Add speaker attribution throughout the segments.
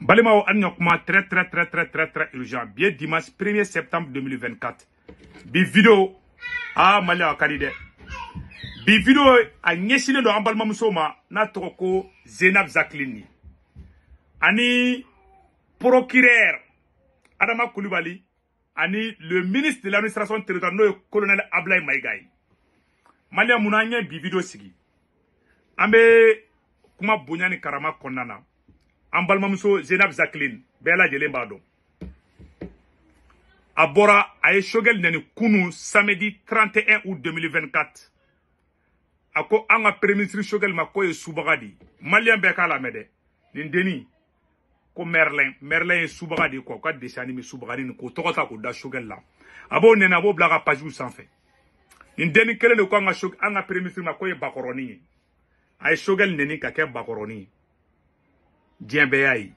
Speaker 1: Balema ou an yon kouman trè trè trè trè trè trè ilojan. Biye dimans 1er septembre 2024. Bi video a Malia Akaride. Bi video a nyesile do ambalman mousouman. Na trokou Zenab Zaklin ni. Ani prokireer Adama Koulibali. Ani le ministre de l'administrasyon teritano yo kolonel Ablay Maigay. Malia mounan yon bi video sigi. Ambe kouman bonyan ni karama kon nanam. an balimamuso Zenab zaklin bɛɛ lajɛlen b'a abora a bɔra a kunu samedi 31 août 2024 Ako anga an ka premier ministre Choguel ma k'o ye Malien de la N'indeni. ko Merlin Merlin soubradi. ko de ye quoi ka k'o tokota k'o da Choguel la a b'o nɛni blaga b'o bila a fait. N'indeni sanfɛ nin ko an anga premier ministre ma k'o bakoroni. a ka kɛ diɲɛ bɛɛ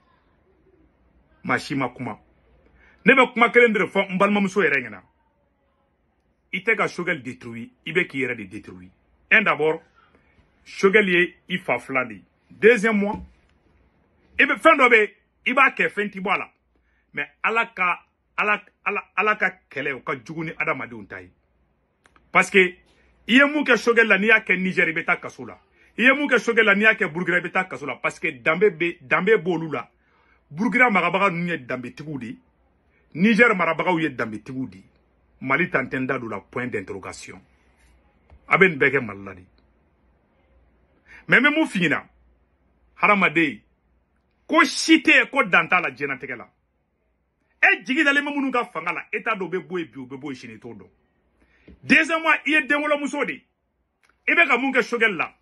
Speaker 1: y'a kuma ne kuma kelen de fɔ n balimamuso yɛrɛ ɲɛna i tɛ ka k'i yɛrɛ de detruit un d'abord sogɛli ye i fa fila de ye fin b'a ti bɔ la alaka ala ka ala ala ala ka kɛlɛ o ka parce que i ye mun la niya ke kɛ nizɛri i il y a la que y'a kɛ parce que danbe Dambe Boloula, b'olu la burukina marabaga ninnu Dambe danbetigiw niger marabagaw ouye Dambe de mali tantenda la point d'interrogation a Beke nin Meme la de ko si ko danta la diɲɛnatigɛ la e jigi fangala, bɛ minnu fangala fanga la e bi t'o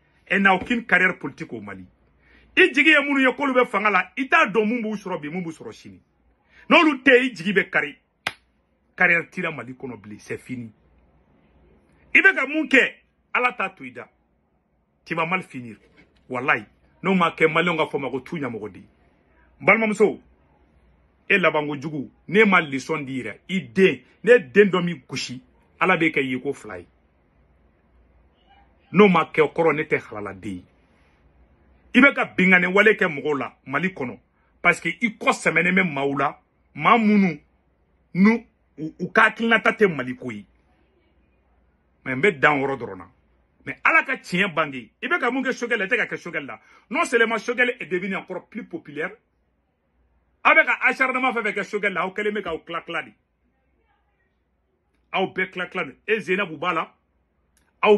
Speaker 1: et n'a aucune carrière politique au Mali. I jigi ye minnu ye k'olu fanga la i t'a dɔn kari carrière tira Mali konobli c'est fini Ibeka bɛ alata mun kɛ ala t'a tu vas mal finir wallahi Non ma ke, maliyɛnw ka fɔ ma ko tu e jugu ne mal leçon di ne dendomi kushi alabeke yoko fly n'o ma kɛ o kɔrɔ ne tɛ malikono. ka bingane wale parce que i kɔ sɛmɛnen bɛ maula n'u u ka hakilinata dan yɔrɔ Mais na ala ka tien bangi ibe ka mun kɛ te ka kɛ la non seulement shogel est devenu encore plus populaire aw un acharnement fait ka kɛ la aw kele me clac aw e zena boubala aw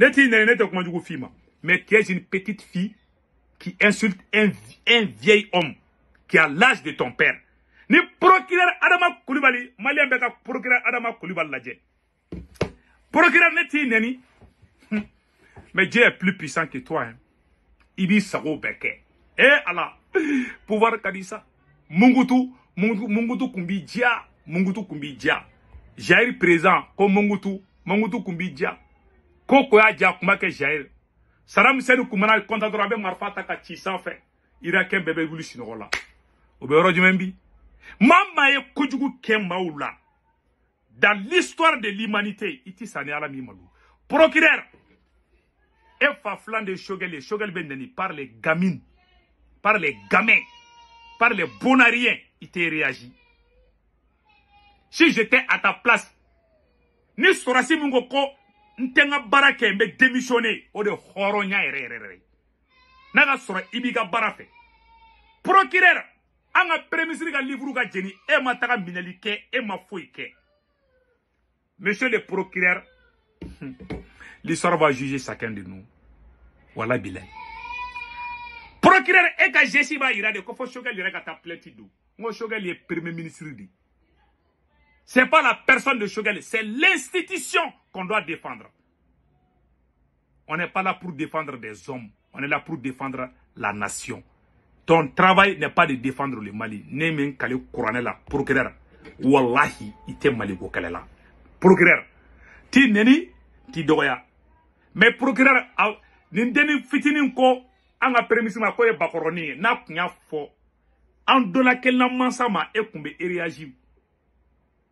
Speaker 1: Ne t'i nɛni kuma jugu Mais tu es une petite fille qui insulte un, un vieil homme qui a l'âge de ton père. Ni procureur Adama Koulibaly, malien bɛ ka procureur Adama Koulibaly Procureur Neti Neni. Hum, mais Dieu est plus puissant que toi. Il dit ça au kɛ. Eh Ala, pouvoir ka di sa. Mungutu, Mungutu, Mungutu kun b'i diya. Mungutu kun b'i diya. Jair président ko Mungutu, Mungutu koko y'a ja kuma kɛ jair sara misɛni kun mana kɔnta dɔrɔn a bɛ marifa ta ka ci sanfɛ irakɛn bɛɛ bɛ wuli sinɔgɔ ye dans l'histoire de l'humanité iti sani ala min malo procureur e fa filan de shogel ye shogel bɛ par les gamines par les gamins par les bonariens i réagi si j'étais à ta place ni sɔrɔsi min ko ko ntenga barake n ka baara kɛ o de horonya yɛrɛ yɛrɛ yɛrɛ n'a ka sɔrɔ procureur an premier ka livre ka jeni e mataka taga minɛli e ma monsieur le procureur l'histoire va juger chacun de nous wala bilayi procureur e ka geste b'a jira de ko fo sogɛli yɛrɛ ka taa plainte don le premier ministre de ce n'est pas la personne de Choguel, c'est l'institution qu'on doit défendre. On n'est pas là pour défendre des hommes, on est là pour défendre la nation. Ton travail n'est pas de défendre le Mali. Nemen Kale Kouranela, procureur. Wallahi, te Mali Kalela. Procureur. Ti neni, ti doya. Mais procureur, ah, nindeni fitini ko, anga permisima ko ye bakoroni, na kunya fo. Andola kelna mansama, e kumbe réagir.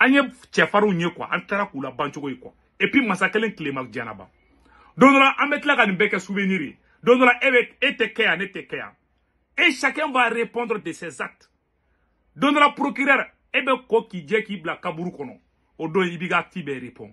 Speaker 1: anye chefaru nyekwa antara kula an taara kwa la et puis masa kelen tilema janaba donora dɔ la an bɛ tila ka nin e e et chacun va répondre de ses actes donora la procureur Ebe ko k'i k'i bila kaburu o don i répond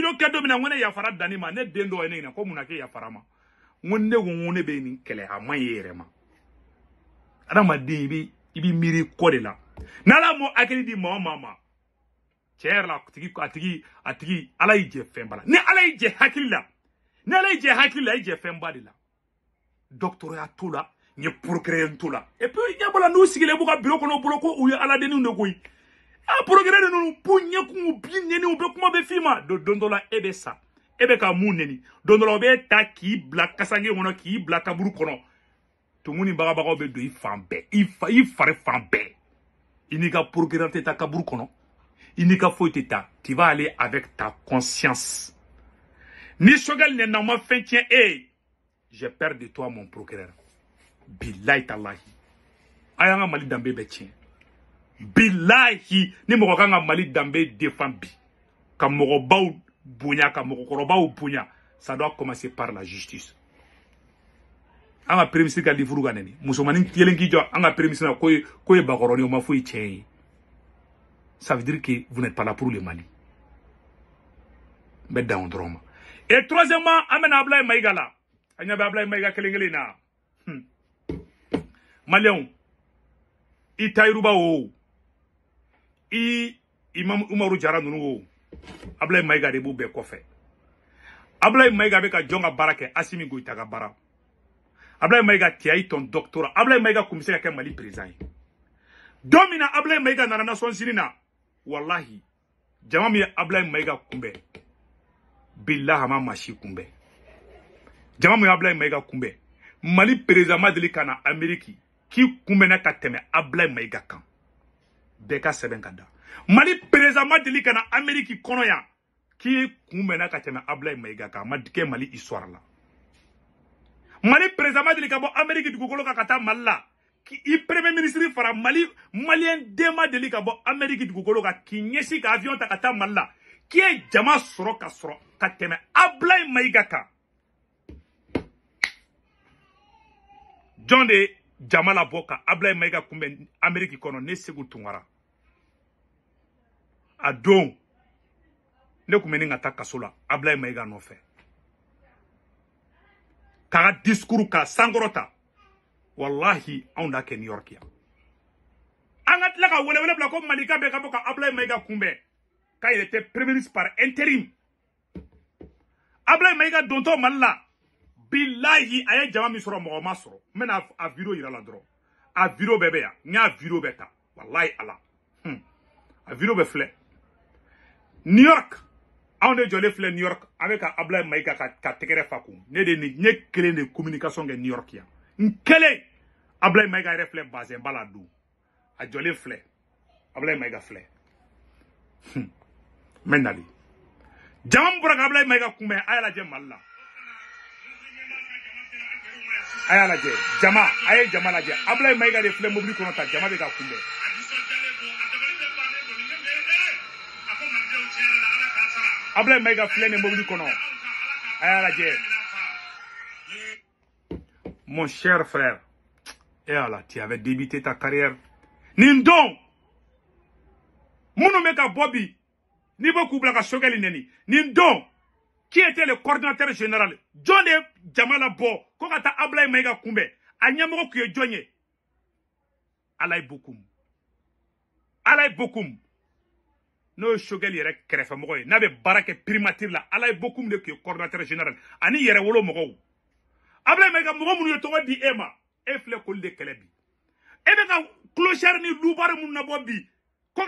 Speaker 1: video kɛ don ngone ya n ko ne yafara danni ma ne den dɔ ne ko munna k'e yafara ma n ko ne ko n ko ne bɛ nin a man ɲi e ma adamaden i ibi miri b'i de la n'ala m'o hakili di maa o maa la a tigi a atigi a tigi ala y'i jɛ fɛnba la ni ala y'i jɛ hakili la ni ala y'i jɛ hakili la de la docteur ya la ni ye porokɛrɛ t'o et puis i ɲɛ b'a la n'u sigilen b'u ka biro kɔnɔ u bolo ko u ye aladenninw de koyi a progrès de ninnu b'u ɲɛkun u b'i nɛni don don la e bɛ sa ta k'i bila kasange monaki, k'i bila To kɔnɔ tumu ni bagabagaw bɛ ifa i fan bɛɛ i fa i fari fan bɛɛ ka progrès n'i ka tu vas aller avec ta conscience ni sɔgɛli nɛna ma fɛn e je perds de toi mon procureur bilayi talahi aya y'an mali bilahi ni mɔgɔ kan mali dambe defambi bi ka mɔgɔbaw bonya ka ou ça doit commencer par la justice Anga ka premier ka livre ka nɛni musomanin kelen k'i premier na ma ça veut dire que vous n'êtes pas là pour le Mali Mais dans un et troisièmement amenable bɛna Ablaye Mayiga la an ɲɛ bɛ Ablaye i imam umaru jara ninnu wo abulayi mayiga de b'u bɛɛ kɔfɛ abulayi mayiga bɛ ka jɔn ka baara kɛ asimi goyita ka baara abulayi mayiga tiya i tɔn dɔkitora abulayi mayiga kun bɛ se ka kɛ mali perezan ye don min na abulayi mayiga nana nasɔn na walahi jama min ye abulayi mayiga kunbɛn bilahi a ma maa si kunbɛn jama min ye abulayi mayiga kunbɛn mali perezan ma deli ka na ameriki k'i kunbɛnna ka tɛmɛ abulayi mayiga kan beka ka sɛbɛn mali preza madili kana ameriki kɔnɔ ya k'i kun mɛnna ka tɛmɛ abulayi mayiga kan mali histoire la mali preza madili kabo ka bɔ ameriki dugukolo kan ka taa mali la i premier ministre fara mali maliyɛn den ma deli ka bɔ ameriki dugukolo ka k'i ka avion ta ka taa mali la k'i e jama sɔrɔ ka soro ka tɛmɛ maiga ka kan jɔn de jama labɔ ka mega kumbe kunbɛ ameriki kɔnɔ ne segu tungara a don ne kun bɛ ni ka mega kaso la abulayi nɔfɛ diskuru k'a sankɔrɔta wallahi anw da kɛ new york ya an ka tila ka welewele ko malika bɛɛ ka bɔ ka kumbe mayiga kunbɛn k'a yɛrɛ tɛ premier ministre par intérim abulayi mega dontɔ mali la bilahi a jama mi soro mo ma sɔrɔ Il a viro la y a viro bébé, y'a hmm. a new york on de new york avec abla ka ka, ka fakou ne de communication new york ya a kelen abulayi mayiga yɛrɛ a jɔlen fle abulayi mayiga fle hmm. n bɛ nali ka a Aya y'a lajɛ jama aye ye jama lajɛ abulayi mayiga de filɛ mobili ta jama bɛ ka kunbɛn abulayi mayiga filɛ nin mobili mon cher frère et tu avais débuté ta carrière nin don minnu bɛ ka n'i beaucoup blaka bila ka sokɛli qui était le coordinateur général John de jama labɔ ko Mega taa abulayi mayiga kunbɛn a ɲɛmɔgɔ tun bokum ala bokum n'o ye shogɛli yɛrɛ kɛrɛfɛmɔgɔ ye n'a primature de coordinateur général ani yere wolo mɔgɔw abulayi mayiga mɔgɔ minnu ye di ema. Et Fle de kelebi. bi clocher clochard ni lubari minnu nabɔ bi ko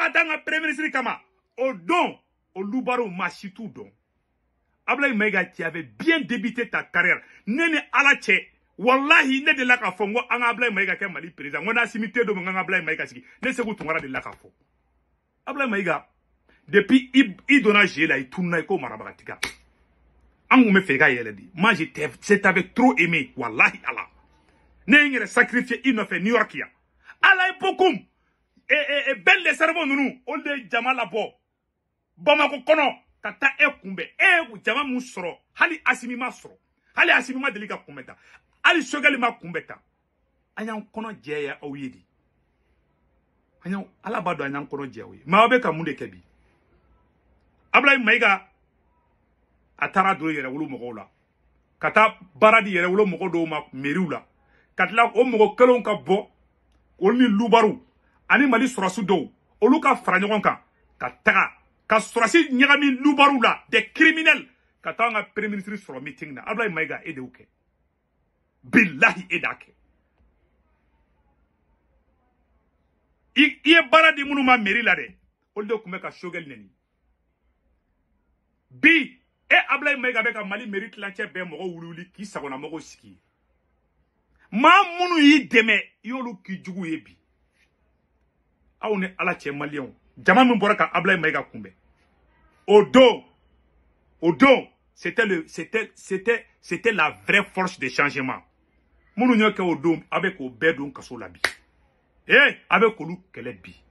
Speaker 1: premier ministre kama o don o lubariw machitou don. don. Ablay Maïga, tu avais bien débuté ta carrière. Nene Alache, Wallahi, ne de la kafo, ngo anga Ablaye Maïga ke mali président. Ngo na simité do nga Ablaye Maïga siki. Ne se de la kafo. Ablaye Maïga, depuis i donna gé là, il tourne ko marabagatika. Angou me fega yele di. Moi, j'étais t'avais trop aimé. Wallahi Allah. Ne sacrifié, il ne fait New Yorkia. ya. Allah est beaucoup. Et, et, belle les cerveaux, nous, nous. On le jama Bamako kono. Tata e kumbe, e jama moun soro, hali asimi mwa soro. Hali asimi mwa delika kumbe ta. Hali sogele mwa kumbe ta. Ayan konon jeye a ouye di. Ayan alabadwa ayan konon jeye a ouye. Mwa beka mwende kebi. Ablayi mayga, atara doye re wou mwou la. Tata baradi re wou mwou doye mwou la. Tata baradi re wou mwou doye mwou la. Katla wou mwou kèlon ka bo, wouni louparou. Ani mali surasu do. Olu ka franyokon ka. Tata ta. ka sɔrɔsi ɲagami la des criminels ka premier ministre sɔrɔ meeting na abulayi mayiga e de y'o bilahi e i ye baara di minnu ma mairie olu de tun bɛ ka bi e abulayi Mega bɛ ka mali mairie tilancɛ bɛɛ mɔgɔ wuli k'i sagonamɔgɔw sigi maa minnu y'i dɛmɛ i y'olu k'i jugu ye bi aw ni ala cɛ maliyɛnw jama min bɔra ka abulayi au Odo, c'était le, c'était, c'était, c'était la vraie force de changement. des changements. Munu au don avec Obedon la labi. Eh, avec bi. kelebi.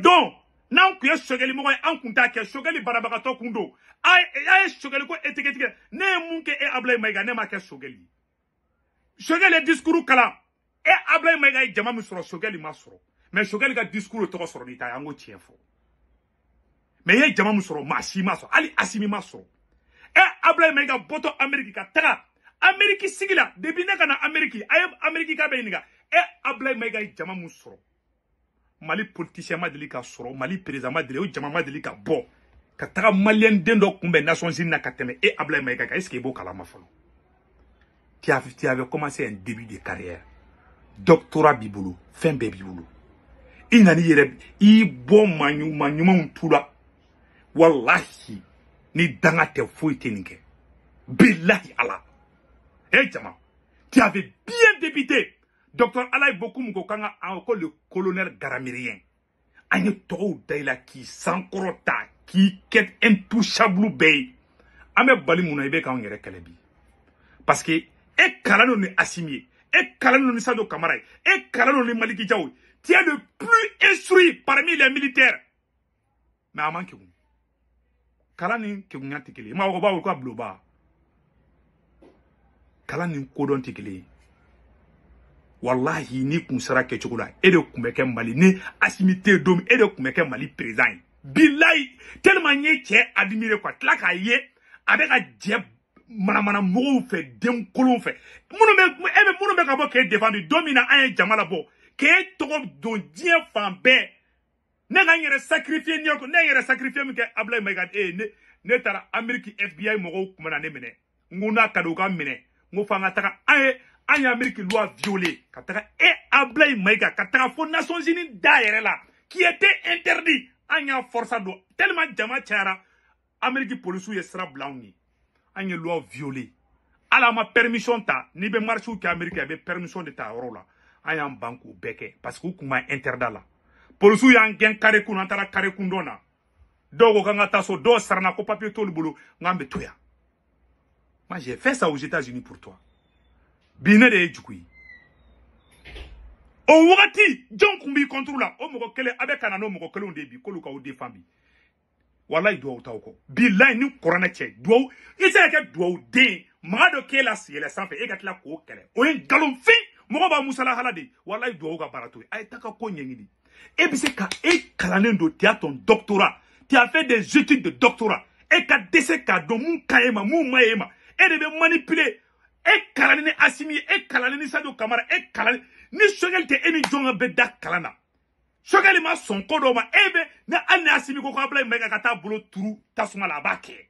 Speaker 1: don, na nkuye shogeli en ankunta ke shogeli barabakato kundo. Aye, aye shogeli ko etiketike. Ne munke e ablay maiga, ne ma ke shogeli. Shogeli discours kala. E ablay maiga e jama misro, shogeli masro. Mais shogeli ka discours toko soro nita, yango tienfo. Mais i ye jama min sɔrɔ maa si ma sɔrɔ hali asimi ma sɔrɔ ɛ eh, abulayi mayiga bɔtɔ ameriki ka taga ameriki sigi la depi ne Amérique na Et eh, a ye Mega jama min mali politicien ma deli mali président ma jama ma bon. ka malien ka taga nations unis na ka tɛmɛ e eh, abulayi mayiga kan est ce que i b'o kalama tu avais commencé un début de carrière doctorat b'i Fin fɛn bɛɛ b'i ni i bon manu manu bɔ tout la wallahi ni danga te foyi tɛ ala e jama tu avais bien débité docteur Alay beaucoup ko kanga encore le colonel Garamirien. A une tɔgɔw la k'i sankɔrɔta k'i kɛ intouchable bɛɛ ye bali mun kalabi. parce que e kalano ni asimi e kalano ni sado kamara e maliki jawi. Tiens tu le plus instruit parmi les militaires mais à kalani ni kekunya tɛ kelen ye maakɔrɔbaw ka buloba kalan ni kodɔn n'i kun sera ke la e de kun bɛ mali ni asimi dom don min e de kun bɛ mali perezan ye bilayi tellement ni ye admirer admire quoi tila k'a ye a bɛ ka jɛ manamana mɔgɔw fɛ denkolon fɛ minnu me e bɛ minnu bɛ ka bɔ k'e défendre don min na an k'e tɔgɔ don diɲɛ fan ne sacrifier ne ne sacrifier min kɛ mega ne ne tara Amérique FBI moko kun ne minɛ n ko n'a ka di u ka minɛ Amérique loi violée ka e Ablaye Mayiga Kataka fo Nations Unies derrière là qui était interdit an y'a force do. tellement jama chara Amérique police sera sira bila anw ye loi violée ala ma permission ta n'i be marchew ki Amérique a permission de ta rola. Ayan an beke. parce que u ma polisiw y'an gen karekun antara an taara kare kun dɔ na ko so dɔw sarana ko papiye t'olu bolo n bɛ to moi j'ai fait ça aux États-Unis pour toi bi ne de o wati jɔn kumbi b'i contre la o mɔgɔ kelen a na n'o de bi k'olu ka o defambi. Wallahi do ta ko. kɔ ni korana che duwawu i tɛ se ka kɛ duwawu k'e la sigiyɛlɛ sanfɛ e ka tila k'o kɛlɛ o galon fi mɔgɔ b'a musala halade wallahi do ka baara ay taka ko ɲɛɲini E se ka e kalanendo tu as ton doctorat tu as fait des études de doctorat e ka dɛsɛ k'a dɔn kaema, ka ɲi e de manipuler e kalannen ni Asimi ye e kalannen Kamara e ni Sogɛli te e ni da na Sogɛli ma sɔn ne Asimi ko k'a bila Mayiga ka la bake.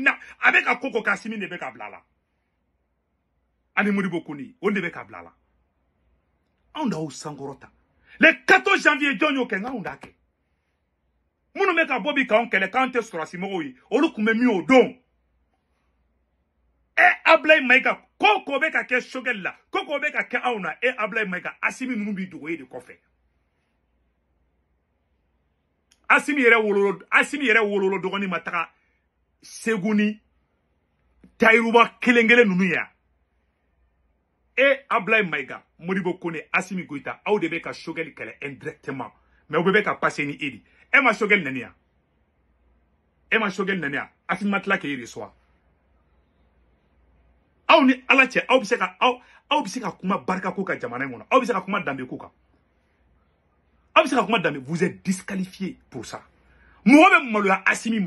Speaker 1: na avec k'Asimi ani Modibo kuni, o de blala. ka bila le 14 janvier John y'o Undake. nka meka t'a kɛ le bɛ ka olu tun me o don e ablai maika. Koko ko ke ka kɛ sokɛli la ko ka e abulayi asimi ninnu de kofe. asimi yere wololo asimi yɛrɛ wololo dogoni matra seguni segu kilengele tayiruba e Ablaye Maïga Modibo Kone Assimi audebeka aw de bɛ ka indirectement mais au bɛɛ ka ni e et e ma Choguel nɛni e ma Choguel nɛni Assimi ma tila reçoit ni ala au aw bɛ se ka aw aw bɛ ka kuma barka ko kan jamana in Au aw ka kuma dambe kuka. Au kuma dambe, vous êtes disqualifié pour ça mɔgɔ bɛ Asimi Assimi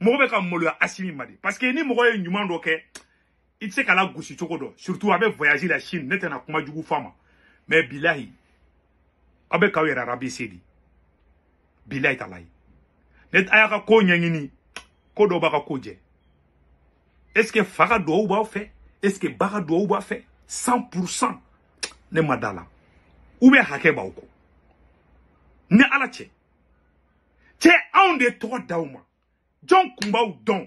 Speaker 1: ma ka Assimi Madi. parce que ni mɔgɔ It sait se la gosi cogo surtout a voyager voyage la Chine n'était tɛna kuma jugu f'a mais bilahi aw bɛ k'aw yɛrɛ arabise de bilahi talai. ne a y'a ka ko ka est ce que fa doit ou pas faire est ce que ba doit ou b'a faire 100% ne ma ou bien hakɛ b'aw kɔ ni ala cɛ cɛ on de trois d'aw ma jɔn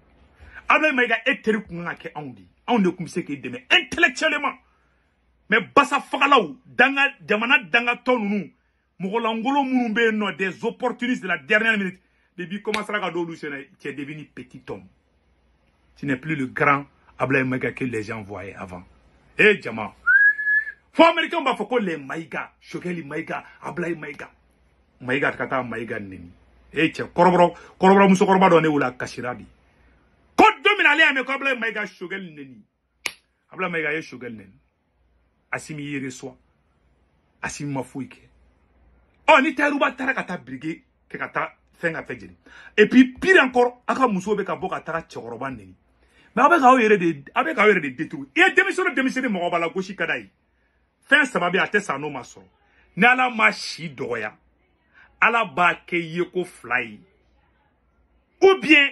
Speaker 1: Ablaye Maïga est teri kun kan ka intellectuellement mais basa fagalaw danga jamana danga des opportunistes de la dernière minute depuis commencera ka don tu es devenu petit homme tu n'es plus le grand Ablaye Maïga que les gens voyaient avant eh jama bah, faut américain b'a fɔ choquer les Maïga Choguel Maïga Ablaye Maïga Maïga ka eh cɛ kɔrɔbɔrɔ kɔrɔbɔrɔ muso dɔ ne Kashiradi ale ame ko abla maiga shogel neni abla ah, maiga ye shogel neni asimi yere so asimi ma fouike ɔ oh, ni tayiruba taara ka taa birike kɛ ka taa fɛn ka fɛ et puis pire encore aka ka musow ka boka ka taga neni mais aw bɛ k'aw yɛrɛ de aw ka yere de détruire et demi denmisɛnnin demi denmisɛnnin mɔgɔ b'a la gosi ka d'a ye fɛn saba sa n'o ma sɔrɔ ala ma si dɔgɔya ala b'a ke yeko fila ye ou bien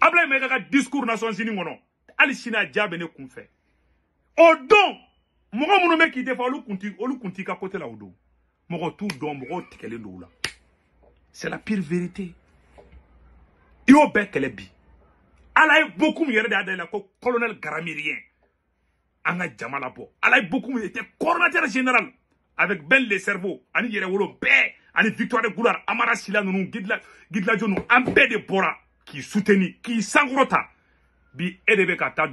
Speaker 1: Ablaye Maïga ka discours Nations Unies non. hali sini a ja ne kun fɛ o don mɔgɔ minnu bɛ k'i défend olu kun olu ka côté la o don mɔgɔ d'ombre, dɔn mɔgɔw tigɛlen don la c'est la pire vérité i y'o bɛɛ kɛlɛ bi ala ye beaucoup min de la ko colonel garamirien an ka la po. ala beaucoup min était coordinateur général avec belle le cerveau ani yɛrɛwolo bɛɛ ani victoire de goulard amara sila ninnu gidila gidilajo ninnu an bɛɛ de bora. Qui soutenir qui sangrota, bi e de bɛ ka taa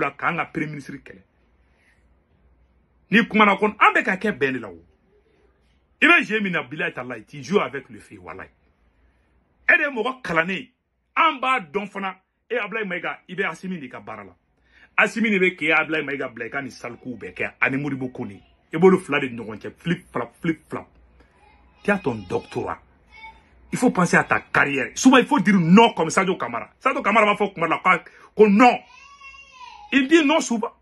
Speaker 1: la Kanga premier ministre kɛlɛ n'i kumana kɔnɔ kon bɛ ka kɛ ben de la o i bɛ na bilahi avec le feu walai. Ede de ye Amba kalannen e Ablay Mega Ibe asimi ka barala. asimi k'e ablay Mega bila ka nin salikow ani b'olu de flip flap flip flap Tiens ton doctorat il faut penser à ta carrière. Souvent, il faut dire non comme Sadio Kamara. Sadio Kamara va faire la qu'on non. Il dit non souvent,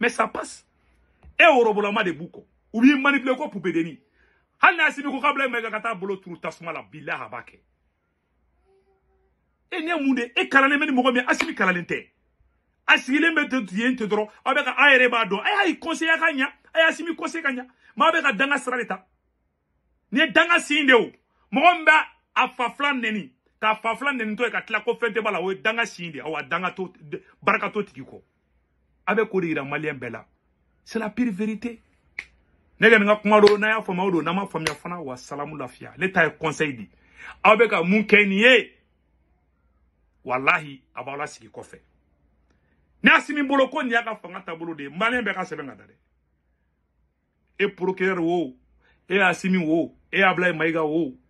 Speaker 1: mais ça passe. Et au rebolement de Bouko, ou bien manipule quoi pour Bédéni. ni Simiko Kabla Megakata Bolo Turu Tasuma la Bila Habake. t'as n'y a la et à Meni Mouromé, Asimi Kalalente. Asigilen bɛ yen te dɔrɔn aw bɛ ka a yɛrɛ b'a dɔn a y'a conseiller ka ɲa a y'a simi conseiller ka ɲa maa bɛ ka danga sira de ta danga sin de ye o mɔgɔ min a neni, neni, ta k'a fa fila nɛnitɔ ko danga awa danga to baraka to tigi abe k'o bela c'est la pire vérité Nega kɛ ro, kuma n'a y'a faamuya oua ma fana wa salamu lafiya l'état ta conseil di abe ka mun walahi a simi boloko ko fanga de malien maliyɛn se et e procureur wo e asimi wo e ablay e maiga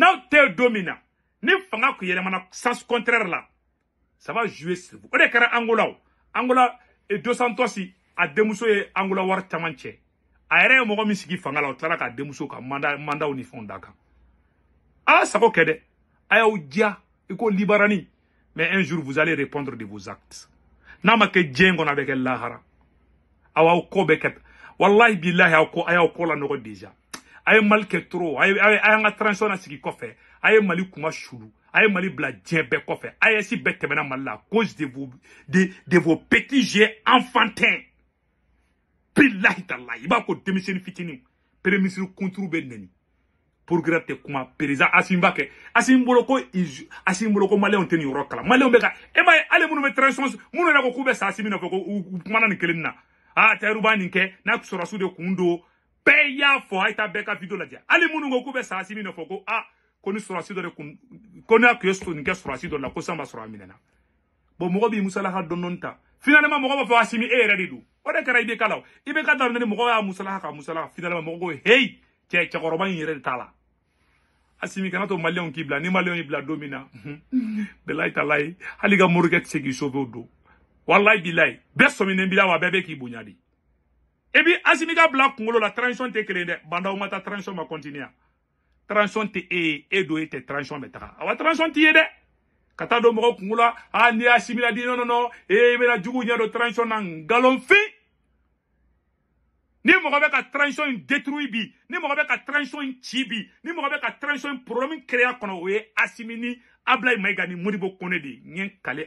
Speaker 1: Non, tel dominant ni fanga sens contraire là, ça va jouer sur vous On est carré angola angola ans a demousso et angola a la k'a ka manda ou ni fondaka. Ah ça ala kede. a libarani mais un jour vous allez répondre de vos actes n'a ma kɛ diɲɛ lahara ko wallahi billahi a ko déjà Ay mal que trop, ay ay y'an ka transition na sigi kɔfɛ a ye mali kuma sulu a ye mali bila diɲɛ bɛɛ kɔfɛ AES bɛɛ tɛmɛna mal la cause de vos de de vos petits jeux enfantins bilahi talahi i b'a ko denmisɛnnin fitinin premier ministre kunturu bɛ pour gratter tɛ kuma président asim b'a kɛ asim bolo ko asim bolo ko maliyɛnw tɛ nin yɔrɔ kalan maliyɛnw bɛ ka e m'a ye hali minnu transition minnu yɛrɛ ko k'u bɛ sa asimi ko u na aa tayiru b'a ke n'a de kundo bɛɛ fo fɔ ah, a ye ka video lajɛ hali a ko ni sɔrɔsi dɔ de kun ko n'a tun la ko san b'a minena bo b'i musalaha dɔɔni dɔɔni finalement mɔgɔ b'a fɔ asimi e yɛrɛ de o de kɛra ibk la ibk daminɛ ni mɔgɔ y'a musalaha ka musalaha finalement mɔgɔ ko heyi cɛ cɛkɔrɔba in asimi kana to maliyɛnw k'i bila ni maliyɛnw ibla domina. don min na bɛlayi se k'i sauver wa bebe k'i bunyadi. Et puis asimi blanc, la transition te kelen dɛ bandaw ma transition ma continuer. transition e e do e transition bɛ awa transition t'i yede? Kata do a n'i asimi la non non non e jugu transition galon fi ni mɔgɔ ka transition in bi ni mɔgɔ ka transition in ni mɔgɔ transition a kɔnɔ megani, ye bo ni kone kale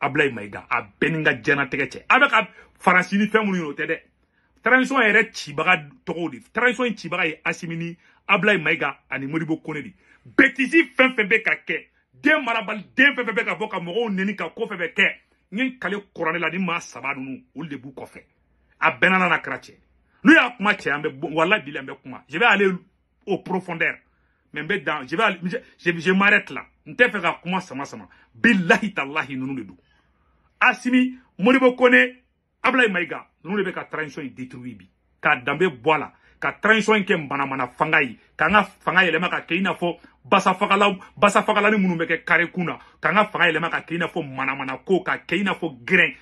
Speaker 1: Ablaye Maïga a Beninga Djana n Avec a bɛ ka faransi ni fɛn minnu transition transition in cibaga ye Asimini, Ablaye Maïga ani Modibo Kone de bêtise fɛn fɛn bɛ ka kɛ den marabali den fɛn neni ka ko kale la ni a benana n'a krache. kɛra y'a kuma je vais aller au profondeur mais dans je vais je je m'arrête là n tɛ ça ka sama Billahi bilahi talahi nous le Asimi Modibo Kone Ablaye Maïga nous de ka transition in bi k'a danbe bɔ ka transition in kɛ manamana fanga ye nga ka fanga yɛlɛma ka kɛ basa n'a fɔ basa ni mounou bɛ kare kuna, ka nga fangaï le kɛ i n'a manamana ko ka kɛ i grain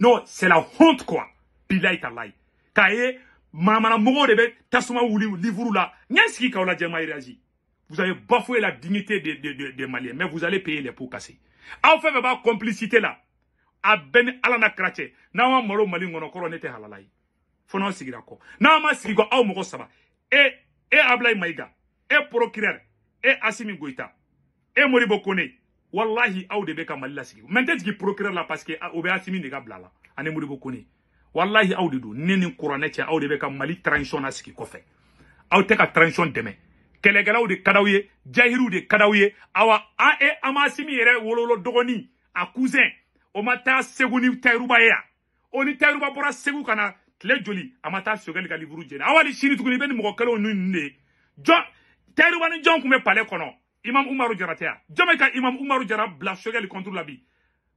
Speaker 1: non c'est la honte quoi bilahi lai. k'a ye eh, manamana mɔgɔw de tasuma wuli livrou la n y'a ka k'aw lajɛ vous avez bafoué la dignité des de, de Maliens mais vous allez payer les pots cassés Enfin, ah, fɛn complicité là a alana krache, n'a wa cɛ n'an ma malo mali kɔnɔ kɔrɔ ne tɛ halala saba e e ablay maiga, e procureur e asimi goita e moribo kone wallahi au de ka mali lasigi procureur la parce que o be asimi de ka bila la ani moribo kone wallahi aude de don ne ni kuranɛ au aw mali transition na sigi kɔfɛ ka transition de ka d'aw ye jahiliw de awa a e amasimi yɛrɛ wololo dogoni a cousin o ma taa segu ni tayiruba ye yan o segu ka na tile joli a ma taa sogɛli ka liburu jeni aw hali sini tuguni i bɛ nin ni nin de ye jɔn tayiruba pale imam umaru jara tɛ yan jɔn imam umaru jara bila sogɛli kɔnturu la bi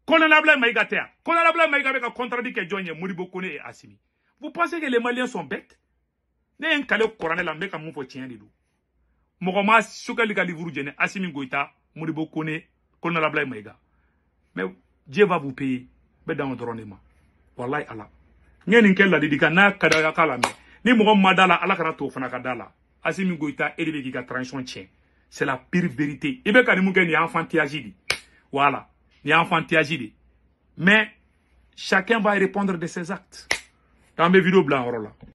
Speaker 1: kɔnɛ labila maiga tɛ yan kɔnɛ maiga mayiga bɛ ka kɔntaradi kɛ jɔn ye modibo kone e asimi vous pensez que les maliens sont bêtes ne en kale kuranɛ la n bɛ ka mun de don mɔgɔ ma sogɛli ka liburu jeni asimi goyita modibo kone kɔnɛ labila mais Dieu va vous payer. mais dans o dɔrɔn de ma. Walahi ala. N ye nin kɛ ladilikan n'a ka a Ni mɔgɔ ma la ala kana fana kadala. Asimi Goita e de bɛ C'est la pire vérité. Ibe bɛ ka nin mun Voilà. ni ye enfantillage Mais chacun va répondre de ses actes. Dans mes vidéos bila an